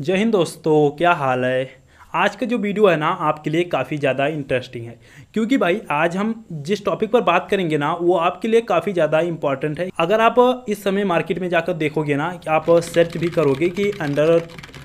जय हिंद दोस्तों क्या हाल है आज का जो वीडियो है ना आपके लिए काफ़ी ज़्यादा इंटरेस्टिंग है क्योंकि भाई आज हम जिस टॉपिक पर बात करेंगे ना वो आपके लिए काफ़ी ज़्यादा इंपॉर्टेंट है अगर आप इस समय मार्केट में जाकर देखोगे ना कि आप सर्च भी करोगे कि under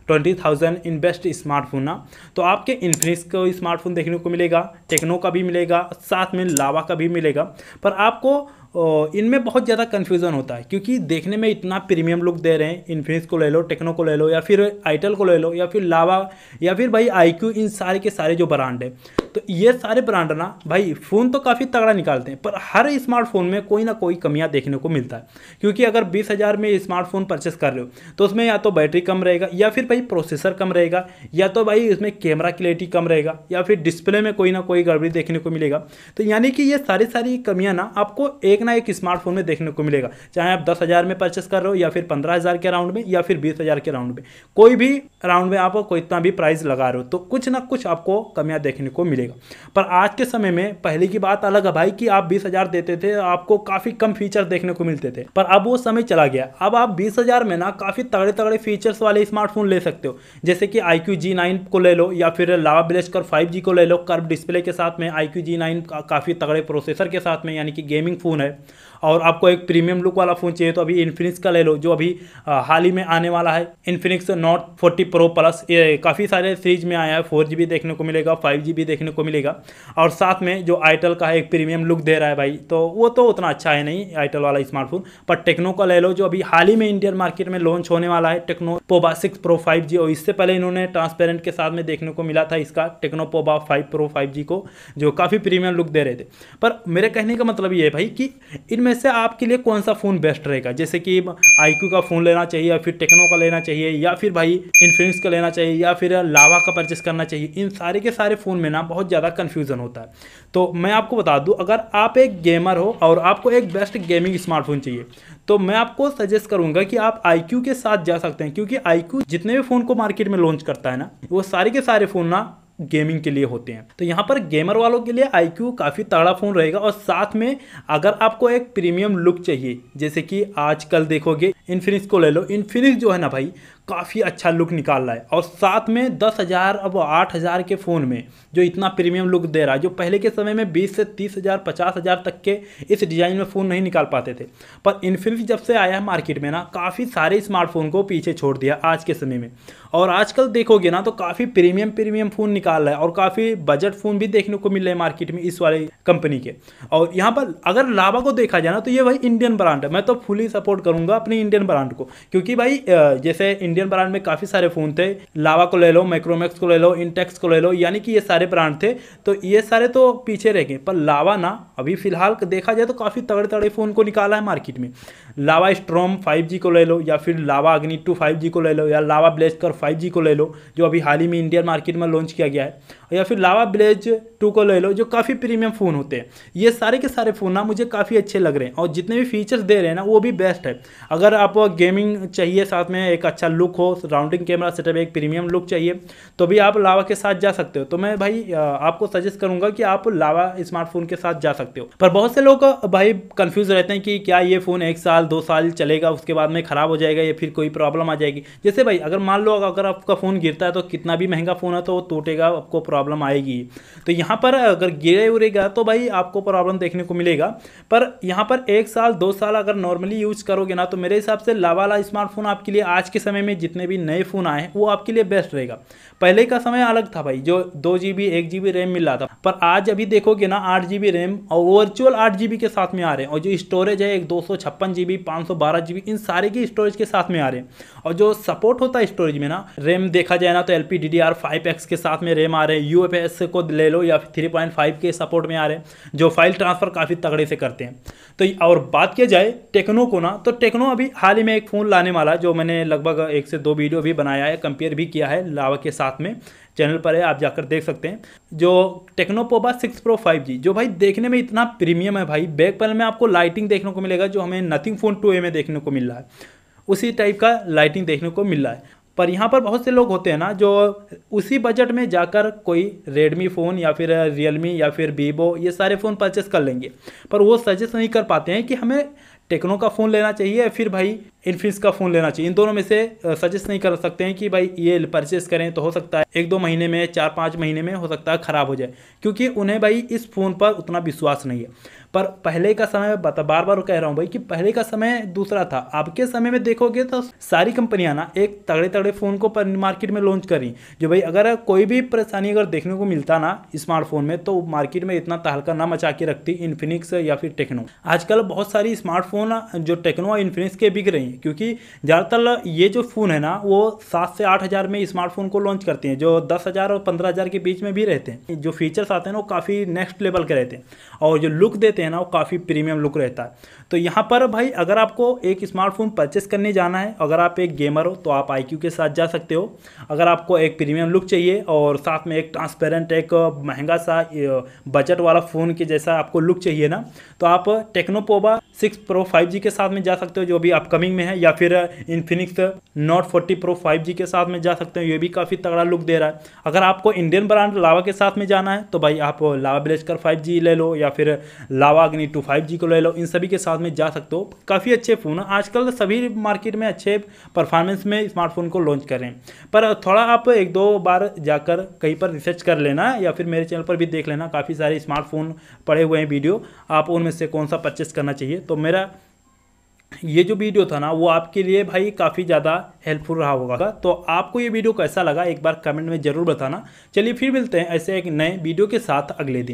twenty thousand invest smartphone ना तो आपके इन्फिनिक्स का स्मार्टफोन देखने को मिलेगा टेक्नो का भी मिलेगा साथ में लावा का भी मिलेगा पर आपको इनमें बहुत ज़्यादा कन्फ्यूज़न होता है क्योंकि देखने में इतना प्रीमियम लुक दे रहे हैं इन्फिनिक्स को ले लो टेक्नो को ले लो या फिर आइटल को ले लो या फिर लावा या फिर भाई आई इन सारे के सारे जो ब्रांड है तो ये सारे ब्रांड ना भाई फ़ोन तो काफ़ी तगड़ा निकालते हैं पर हर स्मार्टफोन में कोई ना कोई कमियाँ देखने को मिलता है क्योंकि अगर बीस हज़ार में स्मार्टफोन परचेस कर रहे हो तो उसमें या तो बैटरी कम रहेगा या फिर भाई प्रोसेसर कम रहेगा या तो भाई इसमें कैमरा क्लियरिटी कम रहेगा या फिर डिस्प्ले में कोई ना कोई गड़बड़ी देखने को मिलेगा तो यानी कि ये सारी सारी कमियाँ ना आपको एक एक ना एक स्मार्टफोन में देखने को मिलेगा चाहे आप दस हज़ार में परचेस कर रहे हो या फिर पंद्रह हज़ार के राउंड में या फिर बीस हज़ार के राउंड में कोई भी राउंड में आप कोई इतना भी प्राइस लगा रहे हो तो कुछ ना कुछ आपको कमियाँ देखने को मिलेगा पर आज के समय में पहले की बात अलग है भाई कि आप बीस हज़ार देते थे आपको काफ़ी कम फीचर देखने को मिलते थे पर अब वो समय चला गया अब आप बीस हज़ार में ना काफ़ी तगड़े तगड़े फीचर्स वाले स्मार्टफोन ले सकते हो जैसे कि आई क्यू जी नाइन को ले लो या फिर लावा ब्लेस्कर फाइव जी को ले लो कर्व डिस्प्ले के साथ में आई क्यू जी नाइन काफ़ी तगड़े प्रोसेसर के साथ में यानी कि गेमिंग फ़ोन है है और आपको एक प्रीमियम लुक वाला फ़ोन चाहिए तो अभी इन्फिनिक्स का ले लो जो अभी हाल ही में आने वाला है Infinix note forty pro plus ये काफ़ी सारे सीरीज में आया है फोर जी देखने को मिलेगा फाइव जी देखने को मिलेगा और साथ में जो आइटल का एक प्रीमियम लुक दे रहा है भाई तो वो तो उतना अच्छा है नहीं आइटल वाला स्मार्टफोन पर टेक्नो का ले लो जो अभी हाल ही में इंडियन मार्केट में लॉन्च होने वाला है Tecno Pova six pro five G और इससे पहले इन्होंने ट्रांसपेरेंट के साथ में देखने को मिला था इसका Tecno Pova five pro five G को जो काफ़ी प्रीमियम लुक दे रहे थे पर मेरे कहने का मतलब ये है भाई कि इनमें से आपके लिए कौन सा फ़ोन बेस्ट रहेगा जैसे कि आई का फ़ोन लेना चाहिए या फिर टेक्नो का लेना चाहिए या फिर भाई इन्फिनिक्स का लेना चाहिए या फिर लावा का परचेस करना चाहिए इन सारे के सारे फ़ोन में ना बहुत ज़्यादा कन्फ्यूज़न होता है तो मैं आपको बता दूँ अगर आप एक गेमर हो और आपको एक बेस्ट गेमिंग स्मार्टफोन चाहिए तो मैं आपको सजेस्ट करूंगा कि आप आई के साथ जा सकते हैं क्योंकि आई जितने भी फ़ोन को मार्केट में लॉन्च करता है ना वो सारे के सारे फ़ोन ना गेमिंग के लिए होते हैं तो यहाँ पर गेमर वालों के लिए आई काफ़ी तगड़ा फ़ोन रहेगा और साथ में अगर आपको एक प्रीमियम लुक चाहिए जैसे कि आजकल देखोगे इन्फिनिक्स को ले लो इन्फिनिक्स जो है ना भाई काफ़ी अच्छा लुक निकाल रहा है और साथ में दस हज़ार अब आठ हज़ार के फ़ोन में जो इतना प्रीमियम लुक दे रहा है जो पहले के समय में बीस से तीस हज़ार पचास हज़ार तक के इस डिज़ाइन में फ़ोन नहीं निकाल पाते थे पर इन्फिनिक्स जब से आया है मार्केट में ना काफ़ी सारे स्मार्टफोन को पीछे छोड़ दिया आज के समय में और आजकल देखोगे ना तो काफ़ी प्रीमियम प्रीमियम फ़ोन निकाल रहा है और काफ़ी बजट फ़ोन भी देखने को मिल रहे हैं मार्केट में इस वाले कंपनी के और यहाँ पर अगर लावा को देखा जाए ना तो ये भाई इंडियन ब्रांड है मैं तो फुली सपोर्ट करूँगा अपने इंडियन ब्रांड को क्योंकि भाई जैसे इंडियन इंडियन ब्रांड में काफ़ी सारे फ़ोन थे लावा को ले लो माइक्रोमैक्स को ले लो इंटेक्स को ले लो यानी कि ये सारे ब्रांड थे तो ये सारे तो पीछे रह गए पर लावा ना अभी फिलहाल देखा जाए तो काफ़ी तगड़े तगड़े फ़ोन को निकाला है मार्केट में लावा स्ट्रॉम 5G को ले लो या फिर लावा अग्नि टू 5G को ले लो या लावा ब्लेज कर 5G को ले लो जो अभी हाल ही में इंडियन मार्केट में लॉन्च किया गया है या फिर लावा ब्लेज टू को ले लो जो काफ़ी प्रीमियम फ़ोन होते हैं ये सारे के सारे फ़ोन ना मुझे काफ़ी अच्छे लग रहे हैं और जितने भी फीचर्स दे रहे हैं ना वो भी बेस्ट है अगर आप गेमिंग चाहिए साथ में एक अच्छा लुक हो राउंडिंग कैमरा सेटअप एक प्रीमियम लुक चाहिए तो भी आप लावा के साथ जा सकते हो तो मैं भाई आपको सजेस्ट करूँगा कि आप लावा स्मार्टफोन के साथ जा सकते हो पर बहुत से लोग भाई कन्फ्यूज़ रहते हैं कि क्या ये फ़ोन एक साल दो साल चलेगा उसके बाद में ख़राब हो जाएगा या फिर कोई प्रॉब्लम आ जाएगी जैसे भाई अगर मान लो अगर आपका फ़ोन गिरता है तो कितना भी महंगा फ़ोन है तो वो टूटेगा आपको प्रॉब्लम आएगी तो यहाँ पर अगर गिरे उरेगा तो भाई आपको प्रॉब्लम देखने को मिलेगा पर यहाँ पर एक साल दो साल अगर नॉर्मली यूज़ करोगे ना तो मेरे हिसाब से लावाला स्मार्टफोन आपके लिए आज के समय में जितने भी नए फ़ोन आए हैं वो आपके लिए बेस्ट रहेगा पहले का समय अलग था भाई जो दो जी बी एक जी बी रैम मिल रहा था पर आज अभी देखोगे ना आठ जी बी रैम और वर्चुअल आठ जी बी के साथ में आ रहे हैं और जो स्टोरेज है एक दो सौ छप्पन जी बी जीबी पाँच जीबी इन सारे की स्टोरेज के साथ में आ रहे हैं और जो सपोर्ट होता है स्टोरेज में ना रैम देखा जाए ना तो एल पी डी के साथ में रैम आ रहे हैं यू एफ को ले लो या फिर थ्री के सपोर्ट में आ रहे हैं जो फाइल ट्रांसफ़र काफ़ी तगड़े से करते हैं तो और बात किया जाए टेक्नो को ना तो टेक्नो अभी हाल ही में एक फ़ोन लाने वाला जो मैंने लगभग एक से दो वीडियो भी बनाया है कंपेयर भी किया है लावा के साथ में चैनल पर है आप जाकर देख सकते हैं जो Tecno Pova six pro five G जो भाई देखने में इतना प्रीमियम है भाई बैक पैनल में आपको लाइटिंग देखने को मिलेगा जो हमें नथिंग फ़ोन टू ए में देखने को मिल रहा है उसी टाइप का लाइटिंग देखने को मिल रहा है पर यहाँ पर बहुत से लोग होते हैं ना जो उसी बजट में जाकर कोई रेडमी फ़ोन या फिर रियलमी या फिर वीवो ये सारे फ़ोन परचेस कर लेंगे पर वो सजेस्ट नहीं कर पाते हैं कि हमें टेक्नो का फ़ोन लेना चाहिए फिर भाई इनफिनिक्स का फ़ोन लेना चाहिए इन दोनों में से सजेस्ट नहीं कर सकते हैं कि भाई ये परचेस करें तो हो सकता है एक दो महीने में चार पाँच महीने में हो सकता है ख़राब हो जाए क्योंकि उन्हें भाई इस फ़ोन पर उतना विश्वास नहीं है पर पहले का समय बता बार बार कह रहा हूँ भाई कि पहले का समय दूसरा था आपके समय में देखोगे तो सारी कंपनियाँ ना एक तगड़े तगड़े फ़ोन को पर मार्केट में लॉन्च करी जो भाई अगर कोई भी परेशानी अगर देखने को मिलता ना स्मार्टफोन में तो मार्केट में इतना तहलका ना मचा के रखती इन्फिनिक्स या फिर टेक्नो आजकल बहुत सारी स्मार्टफोन जो टेक्नो और इन्फिनिक्स के बिक रही नहीं क्योंकि ज़्यादातर ये जो फ़ोन है ना वो सात से आठ हज़ार में स्मार्टफोन को लॉन्च करते हैं जो दस हज़ार और पंद्रह हज़ार के बीच में भी रहते हैं जो फीचर्स आते हैं ना वो काफ़ी नेक्स्ट लेवल के रहते हैं और जो लुक देते हैं ना वो काफ़ी प्रीमियम लुक रहता है तो यहाँ पर भाई अगर आपको एक स्मार्टफोन परचेस करने जाना है अगर आप एक गेमर हो तो आप आई के साथ जा सकते हो अगर आपको एक प्रीमियम लुक चाहिए और साथ में एक ट्रांसपेरेंट एक महंगा सा बजट वाला फ़ोन के जैसा आपको लुक चाहिए ना तो आप टेक्नोपोवा सिक्स प्रो फाइव के साथ में जा सकते हो जो अभी अपकमिंग में है या फिर Infinix note forty pro five के साथ में जा सकते हैं ये भी काफ़ी तगड़ा लुक दे रहा है अगर आपको इंडियन ब्रांड लावा के साथ में जाना है तो भाई आप लावा ब्लेस्कर 5G ले लो या फिर लावा अग्नि टू फाइव को ले लो इन सभी के साथ में जा सकते हो काफ़ी अच्छे फ़ोन आजकल सभी मार्केट में अच्छे परफॉर्मेंस में स्मार्टफोन को लॉन्च करें पर थोड़ा आप एक दो बार जाकर कहीं पर रिसर्च कर लेना या फिर मेरे चैनल पर भी देख लेना काफ़ी सारे स्मार्टफोन पड़े हुए हैं वीडियो आप उनमें से कौन सा परचेस करना चाहिए तो मेरा ये जो वीडियो था ना वो आपके लिए भाई काफ़ी ज़्यादा हेल्पफुल रहा होगा तो आपको ये वीडियो कैसा लगा एक बार कमेंट में ज़रूर बताना चलिए फिर मिलते हैं ऐसे एक नए वीडियो के साथ अगले दिन